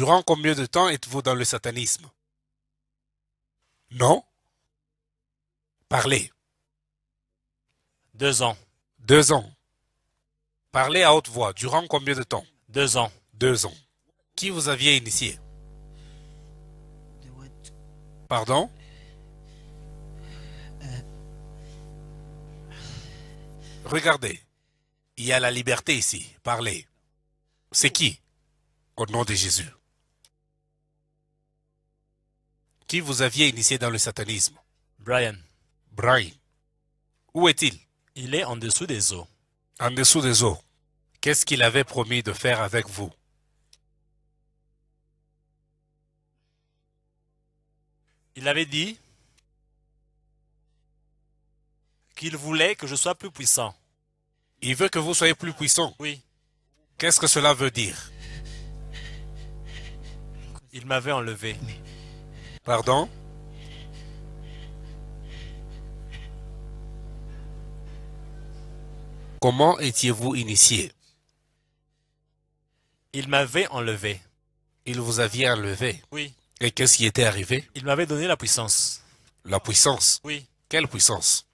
Durant combien de temps êtes-vous dans le satanisme Non Parlez. Deux ans. Deux ans. Parlez à haute voix. Durant combien de temps Deux ans. Deux ans. Qui vous aviez initié Pardon Regardez. Il y a la liberté ici. Parlez. C'est qui Au nom de Jésus. Qui vous aviez initié dans le satanisme Brian. Brian. Où est-il Il est en dessous des eaux. En dessous des eaux. Qu'est-ce qu'il avait promis de faire avec vous Il avait dit qu'il voulait que je sois plus puissant. Il veut que vous soyez plus puissant. Oui. Qu'est-ce que cela veut dire Il m'avait enlevé. Pardon Comment étiez-vous initié Il m'avait enlevé. Il vous avait enlevé Oui. Et qu'est-ce qui était arrivé Il m'avait donné la puissance. La puissance Oui. Quelle puissance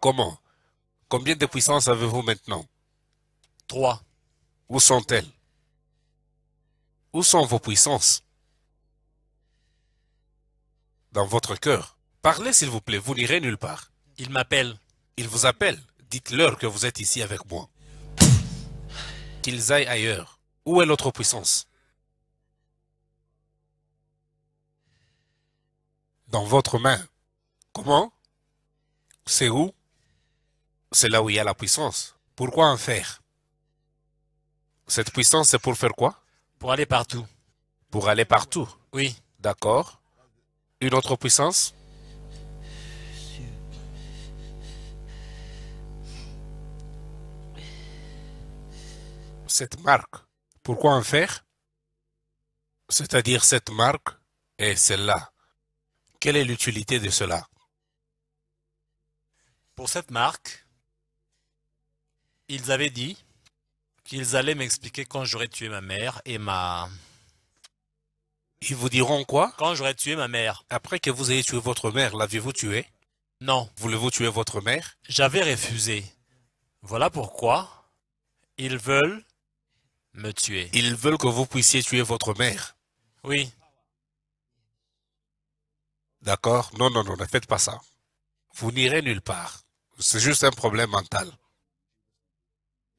Comment Combien de puissances avez-vous maintenant Trois. Où sont-elles où sont vos puissances Dans votre cœur. Parlez, s'il vous plaît, vous n'irez nulle part. Ils m'appellent. Ils vous appellent. Dites-leur que vous êtes ici avec moi. Qu'ils aillent ailleurs. Où est l'autre puissance Dans votre main. Comment C'est où C'est là où il y a la puissance. Pourquoi en faire Cette puissance, c'est pour faire quoi pour aller partout. Pour aller partout Oui. D'accord. Une autre puissance Cette marque, pourquoi en faire C'est-à-dire cette marque et celle-là. Quelle est l'utilité de cela Pour cette marque, ils avaient dit qu'ils allaient m'expliquer quand j'aurais tué ma mère et ma... Ils vous diront quoi Quand j'aurais tué ma mère. Après que vous ayez tué votre mère, l'avez-vous tué Non. Voulez-vous tuer votre mère J'avais refusé. Voilà pourquoi ils veulent me tuer. Ils veulent que vous puissiez tuer votre mère Oui. D'accord Non, non, non, ne faites pas ça. Vous n'irez nulle part. C'est juste un problème mental.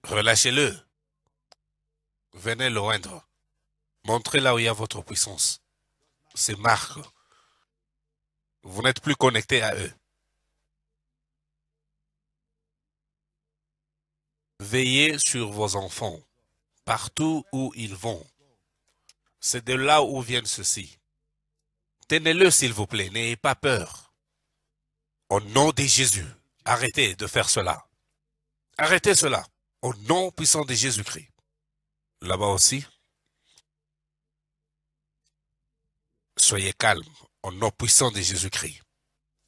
Relâchez-le. Venez le rendre. Montrez là où il y a votre puissance. Ces marques. Vous n'êtes plus connecté à eux. Veillez sur vos enfants, partout où ils vont. C'est de là où viennent ceci. Tenez-le, s'il vous plaît, n'ayez pas peur. Au nom de Jésus, arrêtez de faire cela. Arrêtez cela, au nom puissant de Jésus-Christ là-bas aussi, soyez calme. en nom puissant de Jésus-Christ.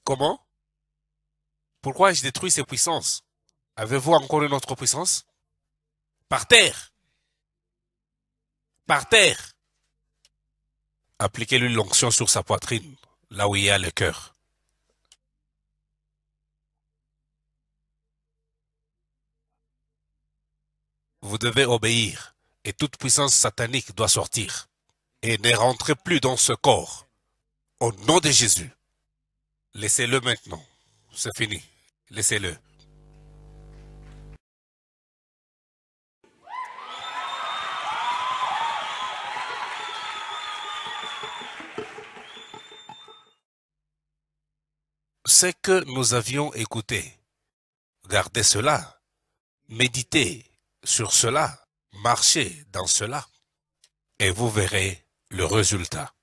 Comment Pourquoi je détruis ces puissances Avez-vous encore une autre puissance Par terre Par terre Appliquez-lui l'onction sur sa poitrine, là où il y a le cœur. Vous devez obéir et toute puissance satanique doit sortir et ne rentrer plus dans ce corps. Au nom de Jésus, laissez-le maintenant. C'est fini. Laissez-le. Ce que nous avions écouté, gardez cela, méditez sur cela Marchez dans cela et vous verrez le résultat.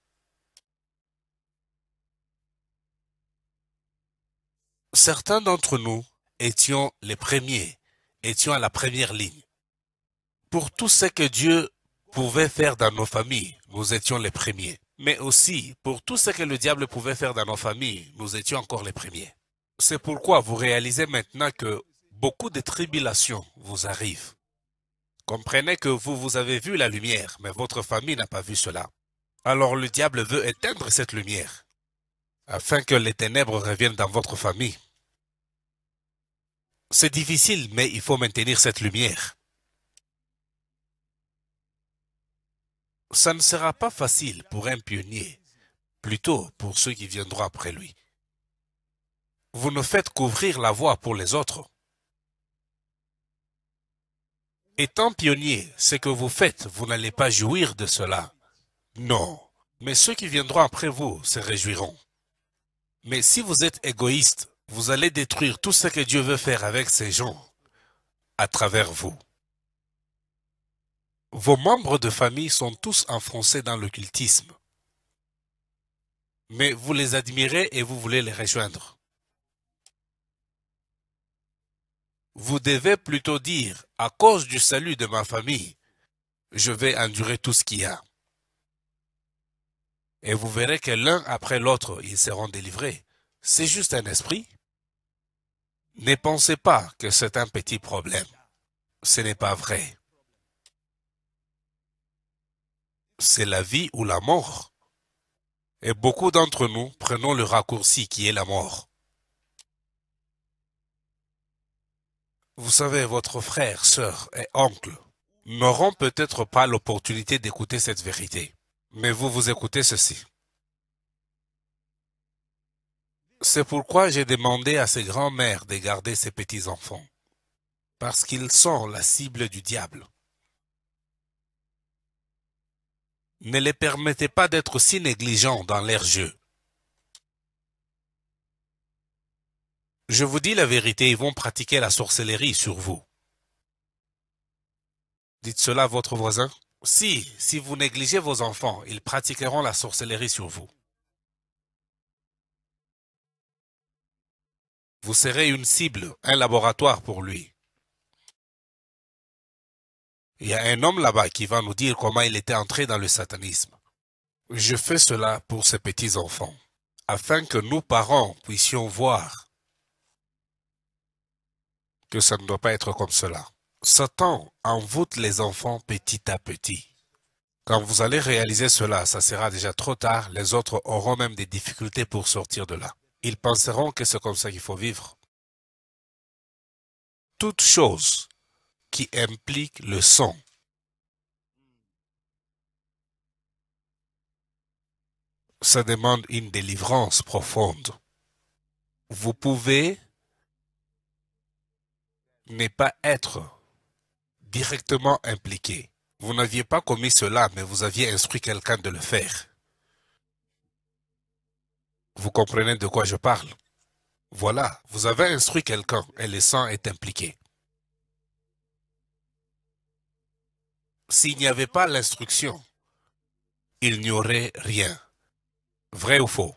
Certains d'entre nous étions les premiers, étions à la première ligne. Pour tout ce que Dieu pouvait faire dans nos familles, nous étions les premiers. Mais aussi, pour tout ce que le diable pouvait faire dans nos familles, nous étions encore les premiers. C'est pourquoi vous réalisez maintenant que beaucoup de tribulations vous arrivent. Comprenez que vous, vous avez vu la lumière, mais votre famille n'a pas vu cela. Alors le diable veut éteindre cette lumière, afin que les ténèbres reviennent dans votre famille. C'est difficile, mais il faut maintenir cette lumière. Ça ne sera pas facile pour un pionnier, plutôt pour ceux qui viendront après lui. Vous ne faites qu'ouvrir la voie pour les autres. Étant pionnier, ce que vous faites, vous n'allez pas jouir de cela. Non, mais ceux qui viendront après vous se réjouiront. Mais si vous êtes égoïste, vous allez détruire tout ce que Dieu veut faire avec ces gens à travers vous. Vos membres de famille sont tous enfoncés dans l'occultisme. Mais vous les admirez et vous voulez les rejoindre. Vous devez plutôt dire, à cause du salut de ma famille, je vais endurer tout ce qu'il y a. Et vous verrez que l'un après l'autre, ils seront délivrés. C'est juste un esprit. Ne pensez pas que c'est un petit problème. Ce n'est pas vrai. C'est la vie ou la mort. Et beaucoup d'entre nous prenons le raccourci qui est la mort. Vous savez, votre frère, sœur et oncle n'auront peut-être pas l'opportunité d'écouter cette vérité, mais vous vous écoutez ceci. C'est pourquoi j'ai demandé à ces grands-mères de garder ces petits-enfants, parce qu'ils sont la cible du diable. Ne les permettez pas d'être si négligents dans leurs jeux. Je vous dis la vérité, ils vont pratiquer la sorcellerie sur vous. Dites cela à votre voisin. Si, si vous négligez vos enfants, ils pratiqueront la sorcellerie sur vous. Vous serez une cible, un laboratoire pour lui. Il y a un homme là-bas qui va nous dire comment il était entré dans le satanisme. Je fais cela pour ses petits-enfants, afin que nous parents puissions voir que ça ne doit pas être comme cela. Satan envoûte les enfants petit à petit. Quand vous allez réaliser cela, ça sera déjà trop tard, les autres auront même des difficultés pour sortir de là. Ils penseront que c'est comme ça qu'il faut vivre. Toute chose qui implique le sang ça demande une délivrance profonde. Vous pouvez n'est pas être directement impliqué. Vous n'aviez pas commis cela, mais vous aviez instruit quelqu'un de le faire. Vous comprenez de quoi je parle Voilà, vous avez instruit quelqu'un et le sang est impliqué. S'il n'y avait pas l'instruction, il n'y aurait rien. Vrai ou faux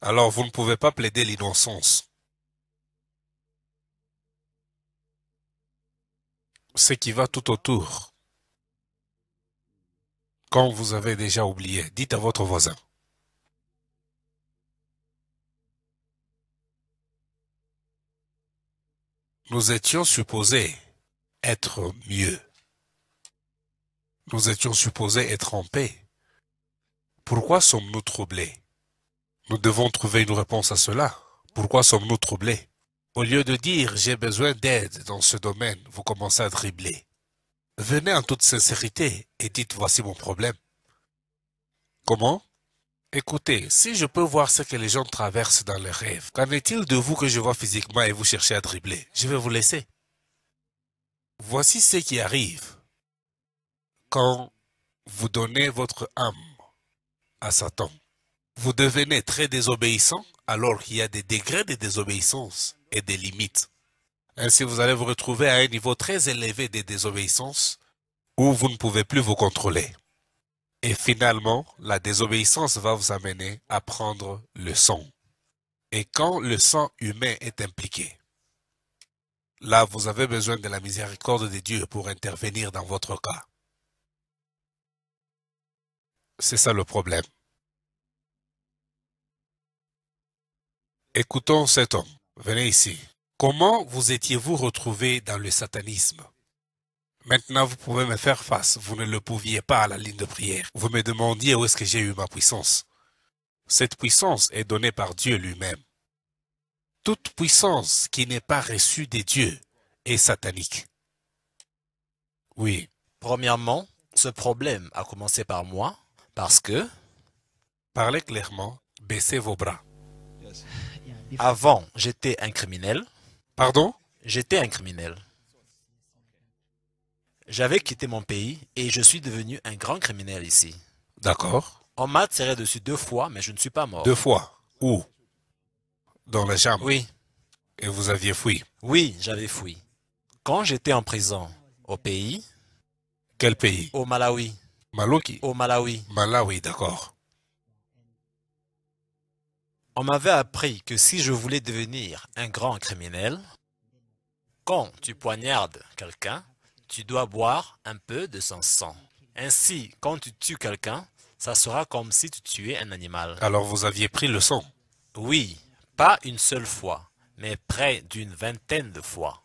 Alors vous ne pouvez pas plaider l'innocence. ce qui va tout autour. Quand vous avez déjà oublié, dites à votre voisin. Nous étions supposés être mieux. Nous étions supposés être en paix. Pourquoi sommes-nous troublés Nous devons trouver une réponse à cela. Pourquoi sommes-nous troublés au lieu de dire j'ai besoin d'aide dans ce domaine, vous commencez à dribbler. Venez en toute sincérité et dites voici mon problème. Comment Écoutez, si je peux voir ce que les gens traversent dans leurs rêves, qu'en est-il de vous que je vois physiquement et vous cherchez à dribbler Je vais vous laisser. Voici ce qui arrive quand vous donnez votre âme à Satan. Vous devenez très désobéissant alors qu'il y a des degrés de désobéissance et des limites. Ainsi, vous allez vous retrouver à un niveau très élevé de désobéissance où vous ne pouvez plus vous contrôler. Et finalement, la désobéissance va vous amener à prendre le sang. Et quand le sang humain est impliqué, là, vous avez besoin de la miséricorde de Dieu pour intervenir dans votre cas. C'est ça le problème. Écoutons cet homme. Venez ici. Comment vous étiez-vous retrouvé dans le satanisme Maintenant, vous pouvez me faire face. Vous ne le pouviez pas à la ligne de prière. Vous me demandiez où est-ce que j'ai eu ma puissance. Cette puissance est donnée par Dieu lui-même. Toute puissance qui n'est pas reçue des dieux est satanique. Oui. Premièrement, ce problème a commencé par moi parce que... Parlez clairement, baissez vos bras. Avant, j'étais un criminel. Pardon J'étais un criminel. J'avais quitté mon pays et je suis devenu un grand criminel ici. D'accord. On m'a tiré dessus deux fois, mais je ne suis pas mort. Deux fois Où Dans la chambre Oui. Et vous aviez fui Oui, j'avais fui. Quand j'étais en prison, au pays Quel pays Au Malawi. Maloki Au Malawi. Malawi, d'accord. On m'avait appris que si je voulais devenir un grand criminel, quand tu poignardes quelqu'un, tu dois boire un peu de son sang. Ainsi, quand tu tues quelqu'un, ça sera comme si tu tuais un animal. Alors vous aviez pris le sang Oui, pas une seule fois, mais près d'une vingtaine de fois.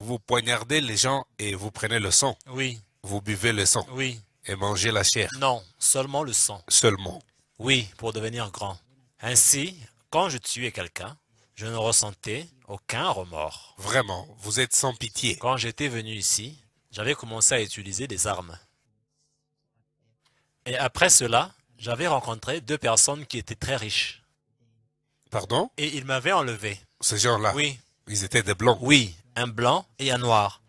Vous poignardez les gens et vous prenez le sang Oui. Vous buvez le sang Oui. Et mangez la chair Non, seulement le sang. Seulement Oui, pour devenir grand. Ainsi, quand je tuais quelqu'un, je ne ressentais aucun remords. Vraiment, vous êtes sans pitié. Quand j'étais venu ici, j'avais commencé à utiliser des armes. Et après cela, j'avais rencontré deux personnes qui étaient très riches. Pardon Et ils m'avaient enlevé. Ces gens-là Oui. Ils étaient des blancs Oui, un blanc et un noir.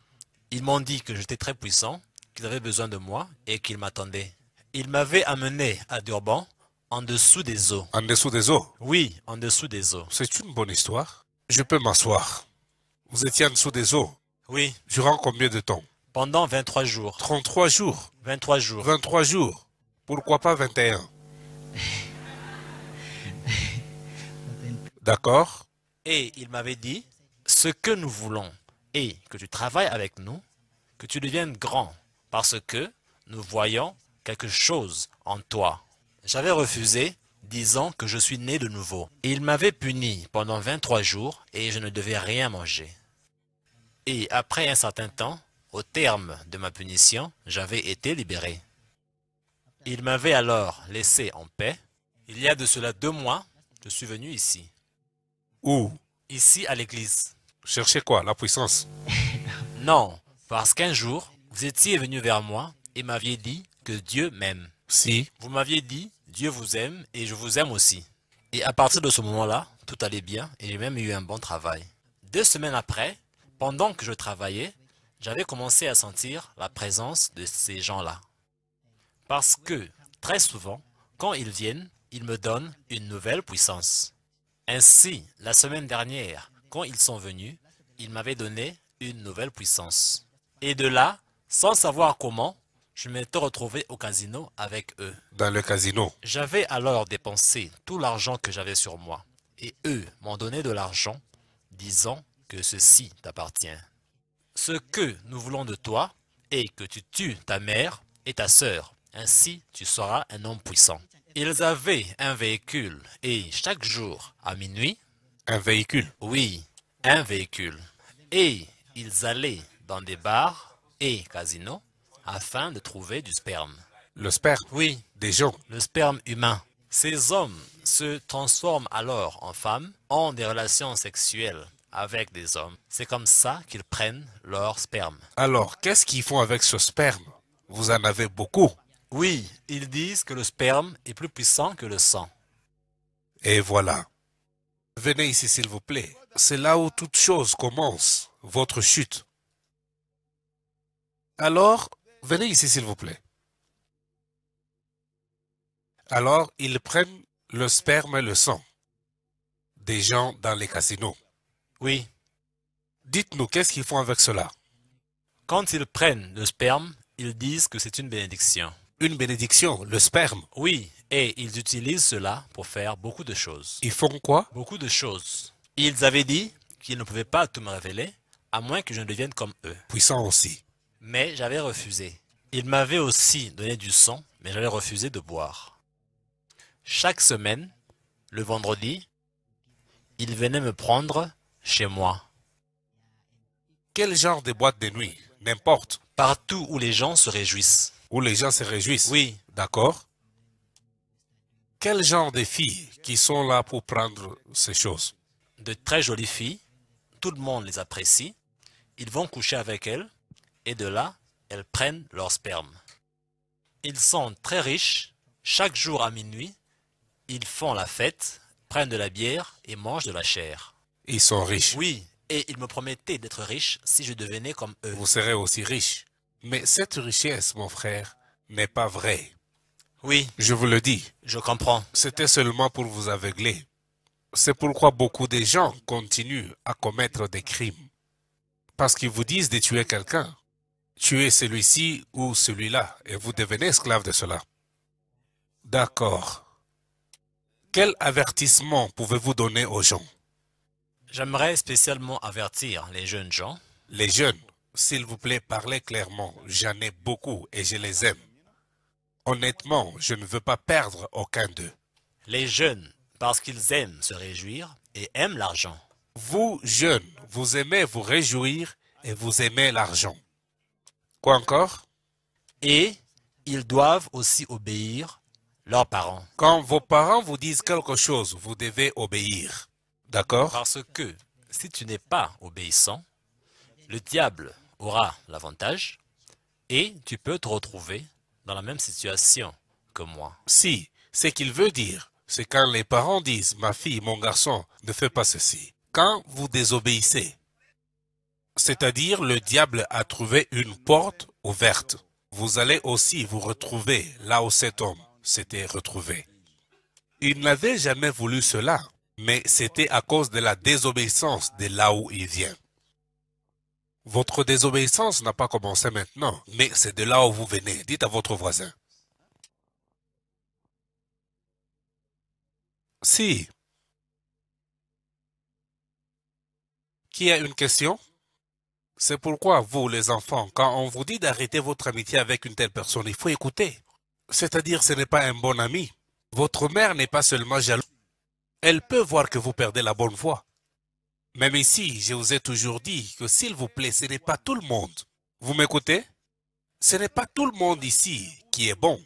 Ils m'ont dit que j'étais très puissant, qu'ils avaient besoin de moi et qu'ils m'attendaient. Ils m'avaient amené à Durban en dessous des eaux. En dessous des eaux Oui, en dessous des eaux. C'est une bonne histoire. Je peux m'asseoir. Vous étiez en dessous des eaux Oui. Durant combien de temps Pendant 23 jours. 33 jours 23 jours. 23 jours. Pourquoi pas 21 D'accord Et il m'avait dit, ce que nous voulons est que tu travailles avec nous, que tu deviennes grand, parce que nous voyons quelque chose en toi. J'avais refusé, disant que je suis né de nouveau. Il m'avait puni pendant 23 jours et je ne devais rien manger. Et après un certain temps, au terme de ma punition, j'avais été libéré. Il m'avait alors laissé en paix. Il y a de cela deux mois, je suis venu ici. Où Ici à l'église. Cherchez quoi La puissance Non, parce qu'un jour, vous étiez venu vers moi et m'aviez dit que Dieu m'aime. Si. Vous m'aviez dit Dieu vous aime et je vous aime aussi. Et à partir de ce moment-là, tout allait bien et j'ai même eu un bon travail. Deux semaines après, pendant que je travaillais, j'avais commencé à sentir la présence de ces gens-là. Parce que, très souvent, quand ils viennent, ils me donnent une nouvelle puissance. Ainsi, la semaine dernière, quand ils sont venus, ils m'avaient donné une nouvelle puissance. Et de là, sans savoir comment, je m'étais retrouvé au casino avec eux. Dans le casino J'avais alors dépensé tout l'argent que j'avais sur moi, et eux m'ont donné de l'argent, disant que ceci t'appartient. Ce que nous voulons de toi est que tu tues ta mère et ta sœur, ainsi tu seras un homme puissant. Ils avaient un véhicule, et chaque jour, à minuit... Un véhicule Oui, un véhicule. Et ils allaient dans des bars et casinos afin de trouver du sperme. Le sperme Oui. Des gens Le sperme humain. Ces hommes se transforment alors en femmes, ont des relations sexuelles avec des hommes. C'est comme ça qu'ils prennent leur sperme. Alors, qu'est-ce qu'ils font avec ce sperme Vous en avez beaucoup. Oui, ils disent que le sperme est plus puissant que le sang. Et voilà. Venez ici, s'il vous plaît. C'est là où toute chose commence, votre chute. Alors, Venez ici, s'il vous plaît. Alors, ils prennent le sperme et le sang des gens dans les casinos. Oui. Dites-nous, qu'est-ce qu'ils font avec cela Quand ils prennent le sperme, ils disent que c'est une bénédiction. Une bénédiction, le sperme Oui, et ils utilisent cela pour faire beaucoup de choses. Ils font quoi Beaucoup de choses. Ils avaient dit qu'ils ne pouvaient pas tout me révéler, à moins que je ne devienne comme eux. Puissant aussi mais j'avais refusé. Il m'avait aussi donné du sang, mais j'avais refusé de boire. Chaque semaine, le vendredi, il venait me prendre chez moi. Quel genre de boîte de nuit N'importe. Partout où les gens se réjouissent. Où les gens se réjouissent Oui. D'accord. Quel genre de filles qui sont là pour prendre ces choses De très jolies filles. Tout le monde les apprécie. Ils vont coucher avec elles et de là, elles prennent leur sperme. Ils sont très riches, chaque jour à minuit, ils font la fête, prennent de la bière et mangent de la chair. Ils sont riches. Oui, et ils me promettaient d'être riches si je devenais comme eux. Vous serez aussi riche. Mais cette richesse, mon frère, n'est pas vraie. Oui. Je vous le dis. Je comprends. C'était seulement pour vous aveugler. C'est pourquoi beaucoup de gens continuent à commettre des crimes. Parce qu'ils vous disent de tuer quelqu'un tuez celui-ci ou celui-là, et vous devenez esclave de cela. D'accord. Quel avertissement pouvez-vous donner aux gens J'aimerais spécialement avertir les jeunes gens. Les jeunes, s'il vous plaît, parlez clairement. J'en ai beaucoup et je les aime. Honnêtement, je ne veux pas perdre aucun d'eux. Les jeunes, parce qu'ils aiment se réjouir et aiment l'argent. Vous, jeunes, vous aimez vous réjouir et vous aimez l'argent. Quoi encore Et ils doivent aussi obéir leurs parents. Quand vos parents vous disent quelque chose, vous devez obéir. D'accord Parce que si tu n'es pas obéissant, le diable aura l'avantage et tu peux te retrouver dans la même situation que moi. Si, ce qu'il veut dire, c'est quand les parents disent, ma fille, mon garçon, ne fais pas ceci. Quand vous désobéissez, c'est-à-dire le diable a trouvé une porte ouverte. Vous allez aussi vous retrouver là où cet homme s'était retrouvé. Il n'avait jamais voulu cela, mais c'était à cause de la désobéissance de là où il vient. Votre désobéissance n'a pas commencé maintenant, mais c'est de là où vous venez. Dites à votre voisin. Si. Qui a une question c'est pourquoi vous, les enfants, quand on vous dit d'arrêter votre amitié avec une telle personne, il faut écouter. C'est-à-dire, ce n'est pas un bon ami. Votre mère n'est pas seulement jalouse. Elle peut voir que vous perdez la bonne voie. Même ici, je vous ai toujours dit que s'il vous plaît, ce n'est pas tout le monde. Vous m'écoutez Ce n'est pas tout le monde ici qui est bon.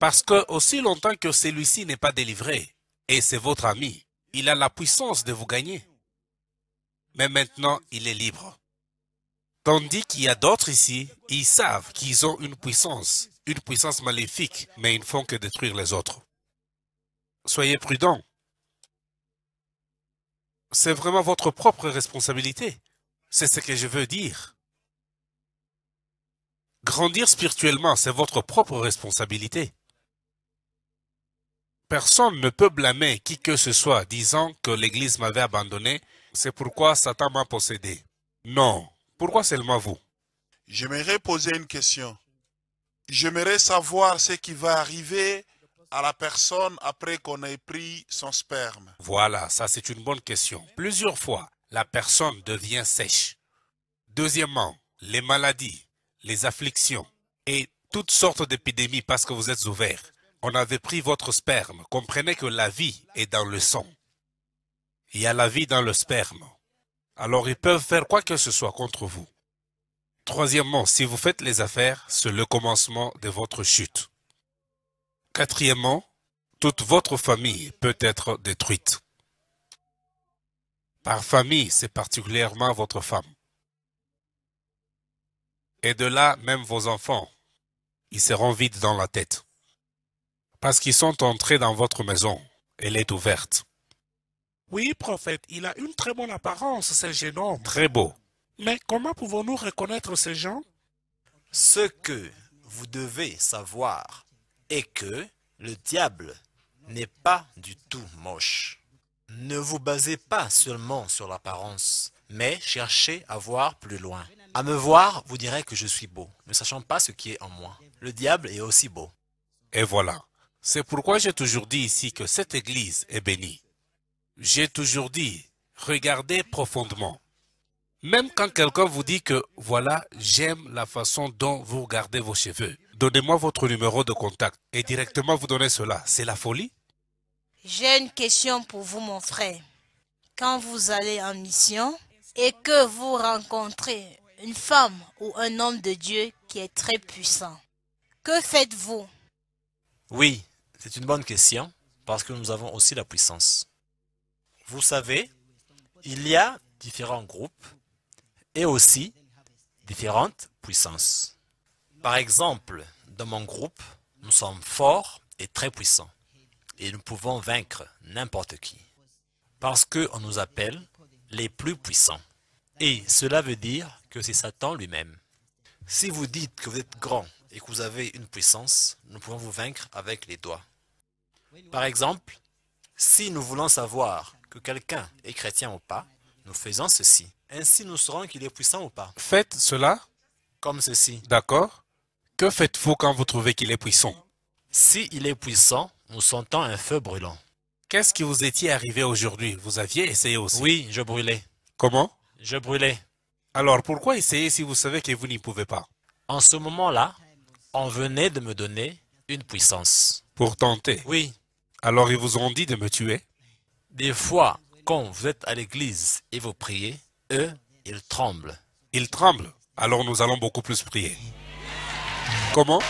Parce que aussi longtemps que celui-ci n'est pas délivré, et c'est votre ami, il a la puissance de vous gagner. Mais maintenant, il est libre. Tandis qu'il y a d'autres ici, ils savent qu'ils ont une puissance, une puissance maléfique, mais ils ne font que détruire les autres. Soyez prudents. C'est vraiment votre propre responsabilité. C'est ce que je veux dire. Grandir spirituellement, c'est votre propre responsabilité. Personne ne peut blâmer qui que ce soit disant que l'Église m'avait abandonné, c'est pourquoi Satan m'a possédé. Non, pourquoi seulement vous J'aimerais poser une question. J'aimerais savoir ce qui va arriver à la personne après qu'on ait pris son sperme. Voilà, ça c'est une bonne question. Plusieurs fois, la personne devient sèche. Deuxièmement, les maladies, les afflictions et toutes sortes d'épidémies parce que vous êtes ouvert. On avait pris votre sperme. Comprenez que la vie est dans le sang. Il y a la vie dans le sperme alors ils peuvent faire quoi que ce soit contre vous. Troisièmement, si vous faites les affaires, c'est le commencement de votre chute. Quatrièmement, toute votre famille peut être détruite. Par famille, c'est particulièrement votre femme. Et de là, même vos enfants, ils seront vides dans la tête. Parce qu'ils sont entrés dans votre maison, elle est ouverte. Oui, prophète, il a une très bonne apparence, ce jeune homme. Très beau. Mais comment pouvons-nous reconnaître ces gens Ce que vous devez savoir est que le diable n'est pas du tout moche. Ne vous basez pas seulement sur l'apparence, mais cherchez à voir plus loin. À me voir, vous direz que je suis beau, ne sachant pas ce qui est en moi. Le diable est aussi beau. Et voilà. C'est pourquoi j'ai toujours dit ici que cette église est bénie. J'ai toujours dit, regardez profondément. Même quand quelqu'un vous dit que, voilà, j'aime la façon dont vous regardez vos cheveux, donnez-moi votre numéro de contact et directement vous donnez cela, c'est la folie J'ai une question pour vous, mon frère. Quand vous allez en mission et que vous rencontrez une femme ou un homme de Dieu qui est très puissant, que faites-vous Oui, c'est une bonne question parce que nous avons aussi la puissance. Vous savez, il y a différents groupes et aussi différentes puissances. Par exemple, dans mon groupe, nous sommes forts et très puissants et nous pouvons vaincre n'importe qui parce qu'on nous appelle les plus puissants. Et cela veut dire que c'est Satan lui-même. Si vous dites que vous êtes grand et que vous avez une puissance, nous pouvons vous vaincre avec les doigts. Par exemple, si nous voulons savoir que quelqu'un est chrétien ou pas, nous faisons ceci. Ainsi, nous saurons qu'il est puissant ou pas. Faites cela comme ceci. D'accord. Que faites-vous quand vous trouvez qu'il est puissant Si il est puissant, nous sentons un feu brûlant. Qu'est-ce qui vous est arrivé aujourd'hui Vous aviez essayé aussi Oui, je brûlais. Comment Je brûlais. Alors pourquoi essayer si vous savez que vous n'y pouvez pas En ce moment-là, on venait de me donner une puissance. Pour tenter Oui. Alors ils vous ont dit de me tuer des fois, quand vous êtes à l'église et vous priez, eux, ils tremblent. Ils tremblent. Alors nous allons beaucoup plus prier. Comment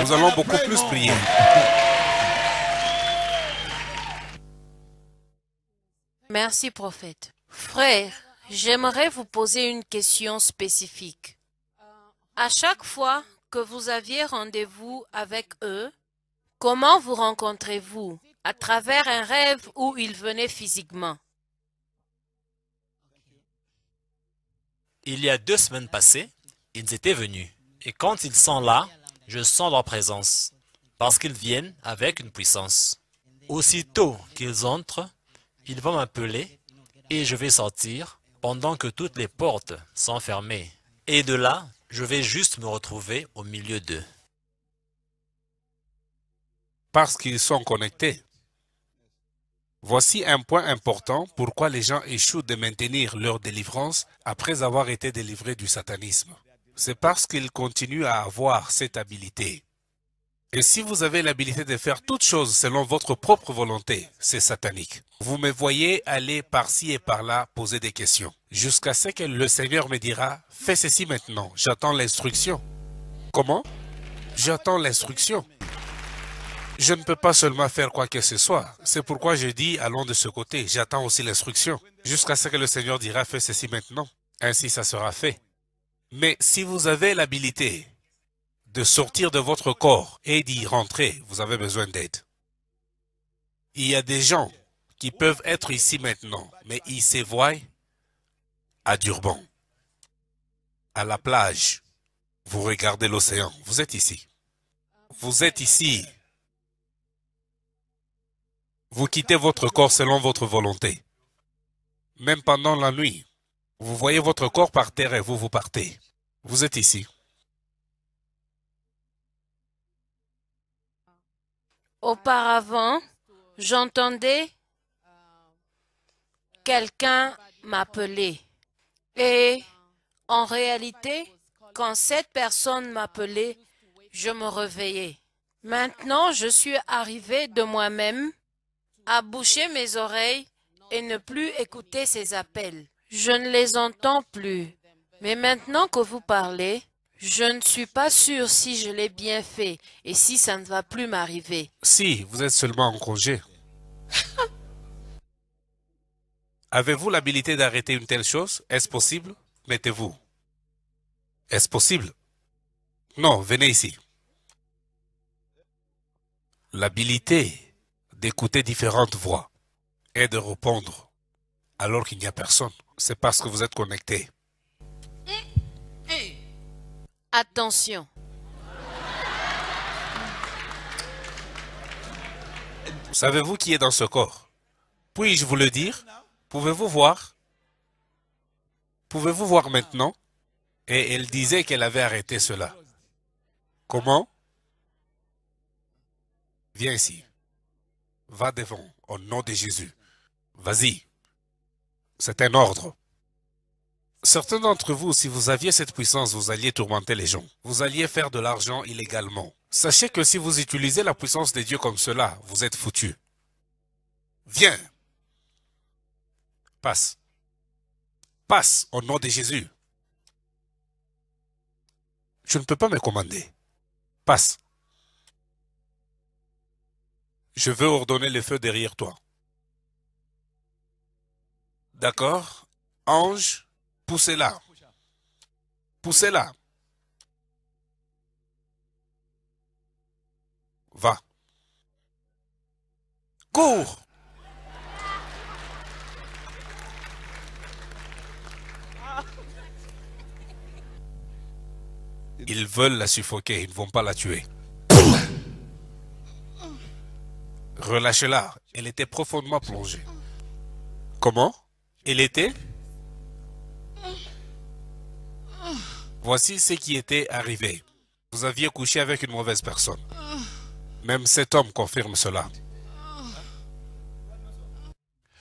Nous allons beaucoup plus prier. Merci, prophète. Frère, j'aimerais vous poser une question spécifique. À chaque fois que vous aviez rendez-vous avec eux, comment vous rencontrez-vous à travers un rêve où ils venaient physiquement. Il y a deux semaines passées, ils étaient venus. Et quand ils sont là, je sens leur présence, parce qu'ils viennent avec une puissance. Aussitôt qu'ils entrent, ils vont m'appeler et je vais sortir pendant que toutes les portes sont fermées. Et de là, je vais juste me retrouver au milieu d'eux. Parce qu'ils sont connectés. Voici un point important pourquoi les gens échouent de maintenir leur délivrance après avoir été délivrés du satanisme. C'est parce qu'ils continuent à avoir cette habilité. Et si vous avez l'habilité de faire toutes choses selon votre propre volonté, c'est satanique. Vous me voyez aller par-ci et par-là poser des questions, jusqu'à ce que le Seigneur me dira, fais ceci maintenant, j'attends l'instruction. Comment J'attends l'instruction. Je ne peux pas seulement faire quoi que ce soit. C'est pourquoi je dis, allons de ce côté. J'attends aussi l'instruction, jusqu'à ce que le Seigneur dira, fais ceci maintenant. Ainsi, ça sera fait. Mais si vous avez l'habilité de sortir de votre corps et d'y rentrer, vous avez besoin d'aide. Il y a des gens qui peuvent être ici maintenant, mais ils se voient à Durban, à la plage. Vous regardez l'océan, vous êtes ici. Vous êtes ici vous quittez votre corps selon votre volonté. Même pendant la nuit, vous voyez votre corps par terre et vous vous partez. Vous êtes ici. Auparavant, j'entendais quelqu'un m'appeler. Et en réalité, quand cette personne m'appelait, je me réveillais. Maintenant, je suis arrivé de moi-même à boucher mes oreilles et ne plus écouter ses appels. Je ne les entends plus. Mais maintenant que vous parlez, je ne suis pas sûr si je l'ai bien fait et si ça ne va plus m'arriver. Si, vous êtes seulement en congé. Avez-vous l'habilité d'arrêter une telle chose Est-ce possible Mettez-vous. Est-ce possible Non, venez ici. L'habilité d'écouter différentes voix et de répondre alors qu'il n'y a personne, c'est parce que vous êtes connecté. Attention. Savez-vous qui est dans ce corps Puis-je vous le dire Pouvez-vous voir Pouvez-vous voir maintenant Et elle disait qu'elle avait arrêté cela. Comment Viens ici va devant, au nom de Jésus. Vas-y. C'est un ordre. Certains d'entre vous, si vous aviez cette puissance, vous alliez tourmenter les gens. Vous alliez faire de l'argent illégalement. Sachez que si vous utilisez la puissance de Dieu comme cela, vous êtes foutus. Viens. Passe. Passe au nom de Jésus. Je ne peux pas me commander. Passe. Je veux ordonner les feux derrière toi. D'accord Ange, poussez-la. Poussez-la. Va. Cours. Ils veulent la suffoquer, ils ne vont pas la tuer. Relâchez-la. Elle était profondément plongée. Comment Elle était Voici ce qui était arrivé. Vous aviez couché avec une mauvaise personne. Même cet homme confirme cela.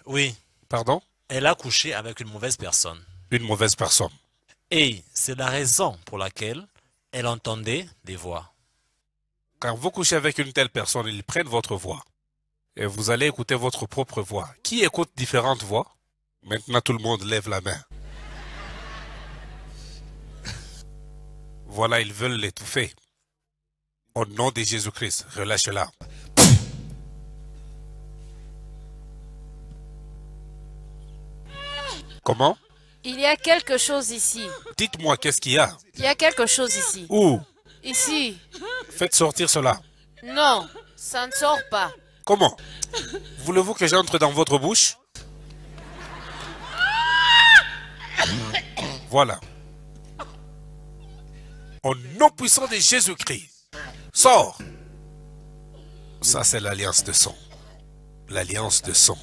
Oui. Pardon Elle a couché avec une mauvaise personne. Une mauvaise personne. Et c'est la raison pour laquelle elle entendait des voix. Quand vous couchez avec une telle personne, ils prennent votre voix et vous allez écouter votre propre voix. Qui écoute différentes voix Maintenant, tout le monde lève la main. Voilà, ils veulent l'étouffer. Au nom de Jésus-Christ, relâche-la. Comment Il y a quelque chose ici. Dites-moi, qu'est-ce qu'il y a Il y a quelque chose ici. Où Ici. Faites sortir cela. Non, ça ne sort pas. Comment Voulez-vous que j'entre dans votre bouche Voilà. Au nom puissant de Jésus-Christ, sort! Ça, c'est l'alliance de sang. L'alliance de sang.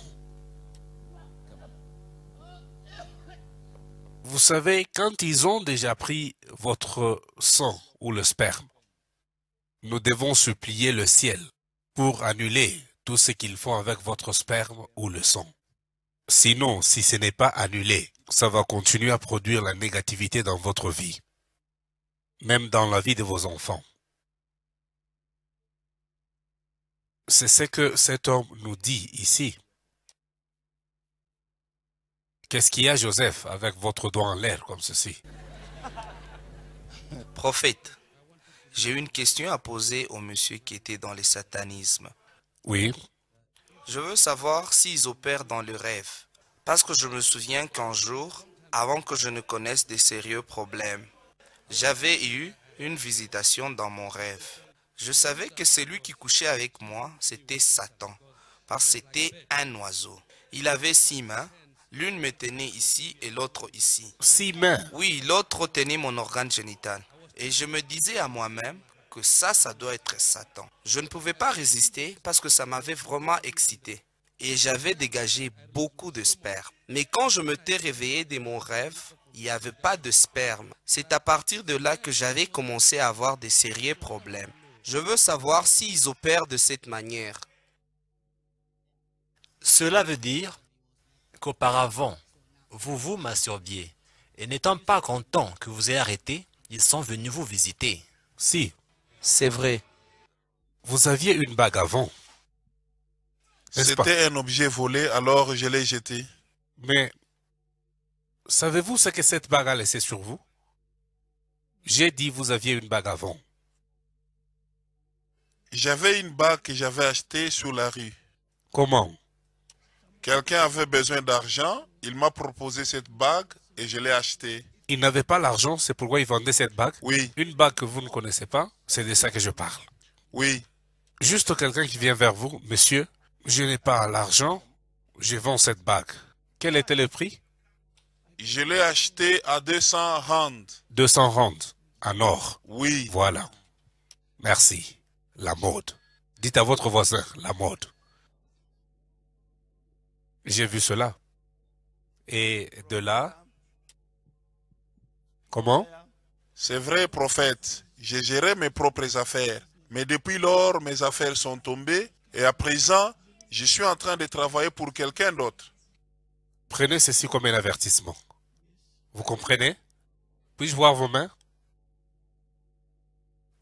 Vous savez, quand ils ont déjà pris votre sang ou le sperme, nous devons supplier le ciel pour annuler tout ce qu'ils font avec votre sperme ou le sang. Sinon, si ce n'est pas annulé, ça va continuer à produire la négativité dans votre vie, même dans la vie de vos enfants. C'est ce que cet homme nous dit ici. Qu'est-ce qu'il y a, Joseph, avec votre doigt en l'air comme ceci Prophète, j'ai une question à poser au monsieur qui était dans le satanisme. Oui. Je veux savoir s'ils opèrent dans le rêve. Parce que je me souviens qu'un jour, avant que je ne connaisse des sérieux problèmes, j'avais eu une visitation dans mon rêve. Je savais que celui qui couchait avec moi, c'était Satan, parce que c'était un oiseau. Il avait six mains, l'une me tenait ici et l'autre ici. Six mains Oui, l'autre tenait mon organe génital. Et je me disais à moi-même que ça, ça doit être Satan. Je ne pouvais pas résister parce que ça m'avait vraiment excité et j'avais dégagé beaucoup de sperme. Mais quand je me t'ai réveillé de mon rêve, il n'y avait pas de sperme. C'est à partir de là que j'avais commencé à avoir des sérieux problèmes. Je veux savoir s'ils opèrent de cette manière. Cela veut dire qu'auparavant, vous vous m'assuriez. et n'étant pas content que vous ayez arrêté, ils sont venus vous visiter. Si c'est vrai. Vous aviez une bague avant. C'était un objet volé, alors je l'ai jeté. Mais savez-vous ce que cette bague a laissé sur vous J'ai dit vous aviez une bague avant. J'avais une bague que j'avais achetée sur la rue. Comment Quelqu'un avait besoin d'argent, il m'a proposé cette bague et je l'ai achetée il n'avait pas l'argent, c'est pourquoi il vendait cette bague. Oui. Une bague que vous ne connaissez pas, c'est de ça que je parle. Oui. Juste quelqu'un qui vient vers vous, monsieur, je n'ai pas l'argent, je vends cette bague. Quel était le prix Je l'ai acheté à 200 rand. 200 rand, en or. Oui. Voilà. Merci. La mode. Dites à votre voisin, la mode. J'ai vu cela. Et de là, Comment C'est vrai, prophète, j'ai géré mes propres affaires. Mais depuis lors, mes affaires sont tombées et à présent, je suis en train de travailler pour quelqu'un d'autre. Prenez ceci comme un avertissement. Vous comprenez Puis-je voir vos mains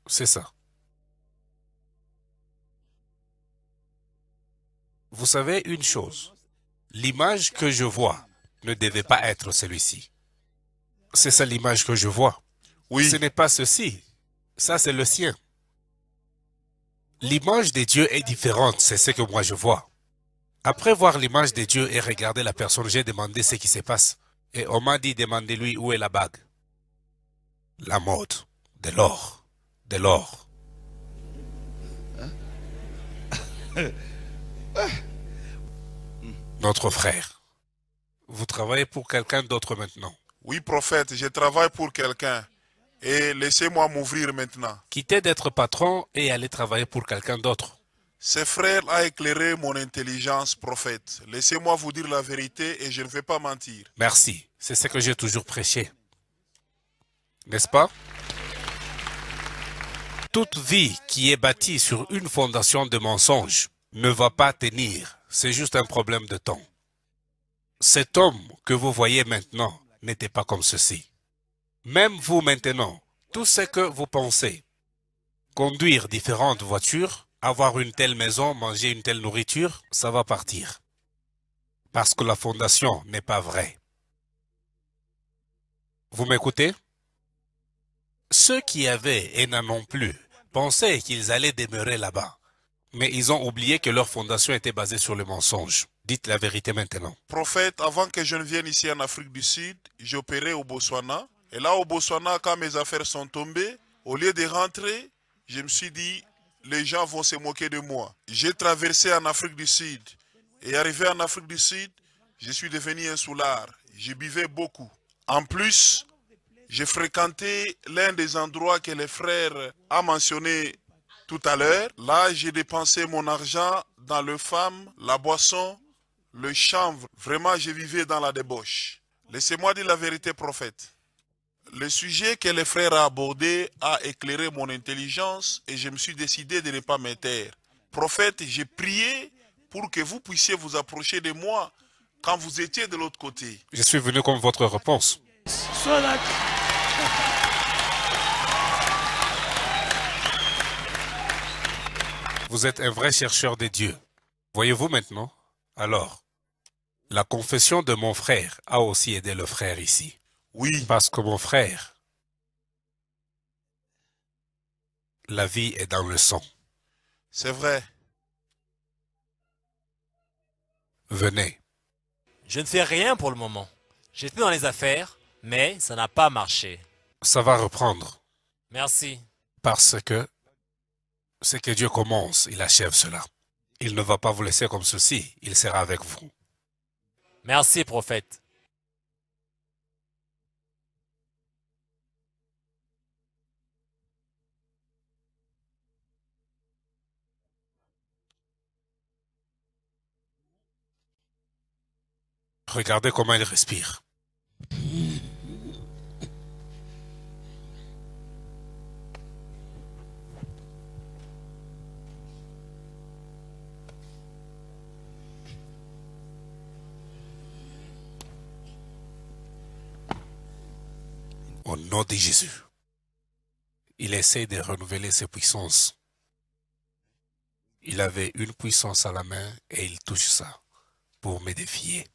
C'est ça. Vous savez une chose, l'image que je vois ne devait pas être celui-ci. C'est ça l'image que je vois. Oui. Ce n'est pas ceci. Ça, c'est le sien. L'image des dieux est différente, c'est ce que moi je vois. Après voir l'image des dieux et regarder la personne, j'ai demandé ce qui se passe. Et on m'a dit, demandez-lui où est la bague. La mode, de l'or, de l'or. Hein? Notre frère, vous travaillez pour quelqu'un d'autre maintenant. Oui, prophète, je travaille pour quelqu'un et laissez-moi m'ouvrir maintenant. Quitter d'être patron et aller travailler pour quelqu'un d'autre. Ce frère a éclairé mon intelligence, prophète. Laissez-moi vous dire la vérité et je ne vais pas mentir. Merci, c'est ce que j'ai toujours prêché. N'est-ce pas Toute vie qui est bâtie sur une fondation de mensonges ne va pas tenir. C'est juste un problème de temps. Cet homme que vous voyez maintenant n'était pas comme ceci. Même vous maintenant, tout ce que vous pensez, conduire différentes voitures, avoir une telle maison, manger une telle nourriture, ça va partir. Parce que la fondation n'est pas vraie. Vous m'écoutez Ceux qui avaient et n'en ont plus pensaient qu'ils allaient demeurer là-bas. Mais ils ont oublié que leur fondation était basée sur le mensonge. Dites la vérité maintenant. Prophète, avant que je ne vienne ici en Afrique du Sud, j'opérais au Botswana. Et là, au Botswana, quand mes affaires sont tombées, au lieu de rentrer, je me suis dit, les gens vont se moquer de moi. J'ai traversé en Afrique du Sud. Et arrivé en Afrique du Sud, je suis devenu un soulard. Je buvais beaucoup. En plus, j'ai fréquenté l'un des endroits que les frères ont mentionné tout à l'heure. Là, j'ai dépensé mon argent dans le femme, la boisson, le chanvre. Vraiment, j'ai vivais dans la débauche. Laissez-moi dire la vérité, prophète. Le sujet que les frères a abordé a éclairé mon intelligence et je me suis décidé de ne pas me Prophète, j'ai prié pour que vous puissiez vous approcher de moi quand vous étiez de l'autre côté. Je suis venu comme votre réponse. Vous êtes un vrai chercheur des dieux. Voyez-vous maintenant Alors, la confession de mon frère a aussi aidé le frère ici. Oui. Parce que mon frère, la vie est dans le sang. C'est vrai. Venez. Je ne fais rien pour le moment. J'étais dans les affaires, mais ça n'a pas marché. Ça va reprendre. Merci. Parce que c'est que Dieu commence, il achève cela. Il ne va pas vous laisser comme ceci, il sera avec vous. Merci, prophète. Regardez comment il respire. au nom de Jésus. Il essaie de renouveler ses puissances. Il avait une puissance à la main et il touche ça pour me défier.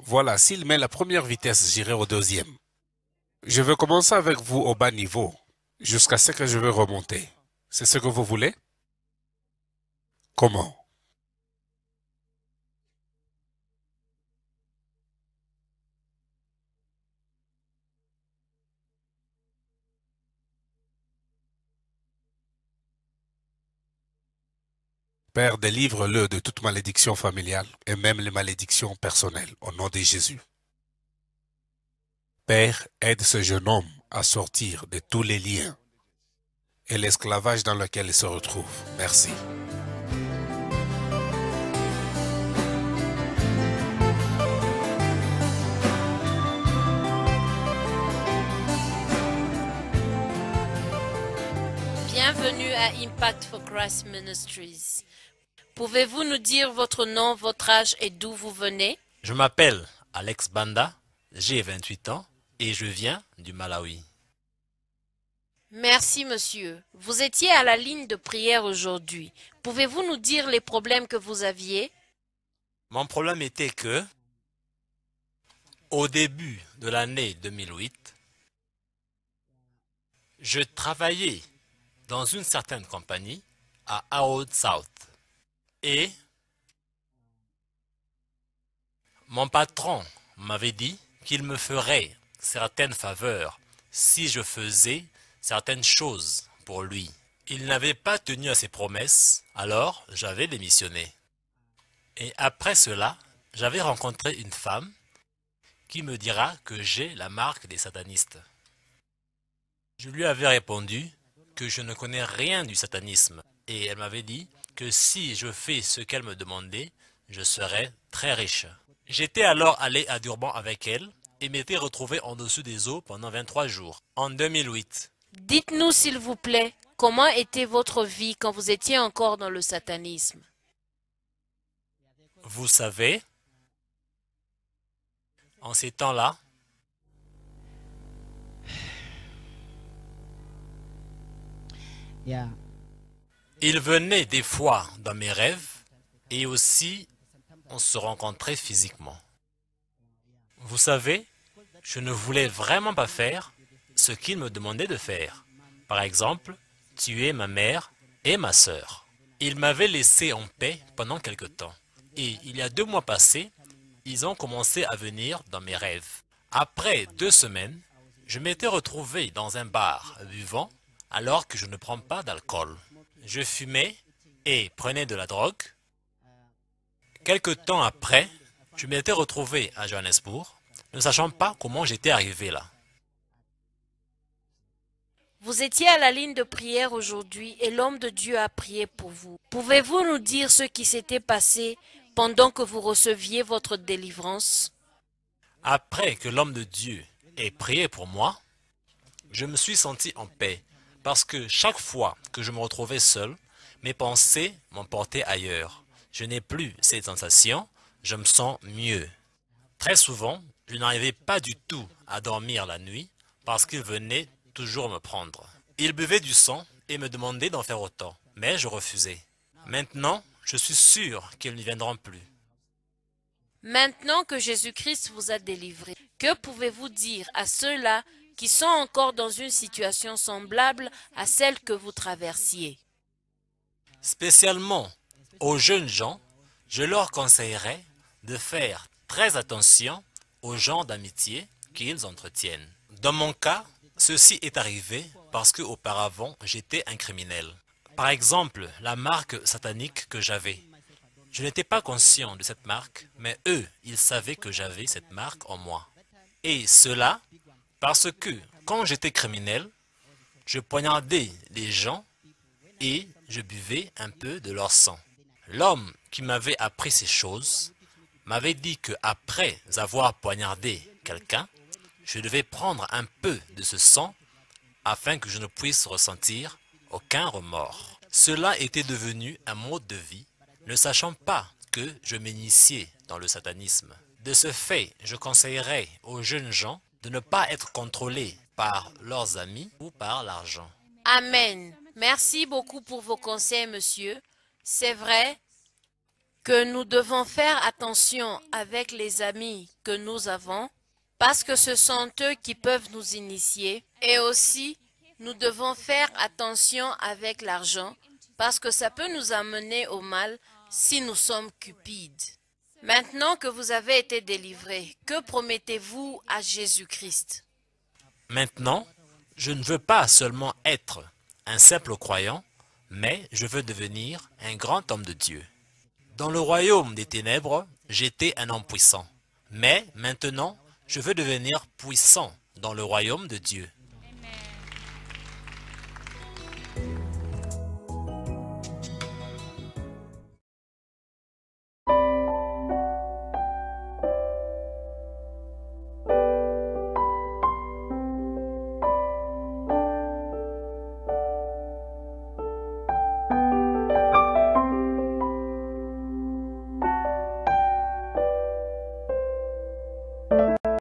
Voilà, s'il met la première vitesse, j'irai au deuxième. Je veux commencer avec vous au bas niveau, jusqu'à ce que je veux remonter. C'est ce que vous voulez Comment Père, délivre-le de toute malédiction familiale et même les malédictions personnelles, au nom de Jésus. Père, aide ce jeune homme à sortir de tous les liens et l'esclavage dans lequel il se retrouve. Merci. Bienvenue à Impact for Christ Ministries. Pouvez-vous nous dire votre nom, votre âge et d'où vous venez Je m'appelle Alex Banda, j'ai 28 ans et je viens du Malawi. Merci, monsieur. Vous étiez à la ligne de prière aujourd'hui. Pouvez-vous nous dire les problèmes que vous aviez Mon problème était que, au début de l'année 2008, je travaillais dans une certaine compagnie à Aoud South. Et mon patron m'avait dit qu'il me ferait certaines faveurs si je faisais certaines choses pour lui. Il n'avait pas tenu à ses promesses, alors j'avais démissionné. Et après cela, j'avais rencontré une femme qui me dira que j'ai la marque des satanistes. Je lui avais répondu que je ne connais rien du satanisme et elle m'avait dit que si je fais ce qu'elle me demandait, je serai très riche. J'étais alors allé à Durban avec elle et m'étais retrouvé en dessous des eaux pendant 23 jours, en 2008. Dites-nous s'il vous plaît, comment était votre vie quand vous étiez encore dans le satanisme Vous savez, en ces temps-là, ils venait des fois dans mes rêves et aussi on se rencontrait physiquement. Vous savez, je ne voulais vraiment pas faire ce qu'il me demandait de faire. Par exemple, tuer ma mère et ma sœur. Ils m'avaient laissé en paix pendant quelque temps. Et il y a deux mois passés, ils ont commencé à venir dans mes rêves. Après deux semaines, je m'étais retrouvé dans un bar buvant alors que je ne prends pas d'alcool je fumais et prenais de la drogue. Quelque temps après, je m'étais retrouvé à Johannesburg, ne sachant pas comment j'étais arrivé là. Vous étiez à la ligne de prière aujourd'hui et l'homme de Dieu a prié pour vous. Pouvez-vous nous dire ce qui s'était passé pendant que vous receviez votre délivrance Après que l'homme de Dieu ait prié pour moi, je me suis senti en paix parce que chaque fois que je me retrouvais seul, mes pensées m'emportaient ailleurs. Je n'ai plus ces sensations, je me sens mieux. Très souvent, je n'arrivais pas du tout à dormir la nuit parce qu'ils venaient toujours me prendre. Ils buvaient du sang et me demandaient d'en faire autant, mais je refusais. Maintenant, je suis sûr qu'ils ne viendront plus. Maintenant que Jésus-Christ vous a délivré, que pouvez-vous dire à ceux-là qui sont encore dans une situation semblable à celle que vous traversiez. Spécialement aux jeunes gens, je leur conseillerais de faire très attention aux gens d'amitié qu'ils entretiennent. Dans mon cas, ceci est arrivé parce que auparavant j'étais un criminel. Par exemple, la marque satanique que j'avais. Je n'étais pas conscient de cette marque, mais eux, ils savaient que j'avais cette marque en moi. Et cela parce que quand j'étais criminel, je poignardais les gens et je buvais un peu de leur sang. L'homme qui m'avait appris ces choses m'avait dit que après avoir poignardé quelqu'un, je devais prendre un peu de ce sang afin que je ne puisse ressentir aucun remords. Cela était devenu un mode de vie, ne sachant pas que je m'initiais dans le satanisme. De ce fait, je conseillerais aux jeunes gens de ne pas être contrôlés par leurs amis ou par l'argent. Amen. Merci beaucoup pour vos conseils, monsieur. C'est vrai que nous devons faire attention avec les amis que nous avons parce que ce sont eux qui peuvent nous initier. Et aussi, nous devons faire attention avec l'argent parce que ça peut nous amener au mal si nous sommes cupides. Maintenant que vous avez été délivré, que promettez-vous à Jésus-Christ Maintenant, je ne veux pas seulement être un simple croyant, mais je veux devenir un grand homme de Dieu. Dans le royaume des ténèbres, j'étais un homme puissant, mais maintenant, je veux devenir puissant dans le royaume de Dieu.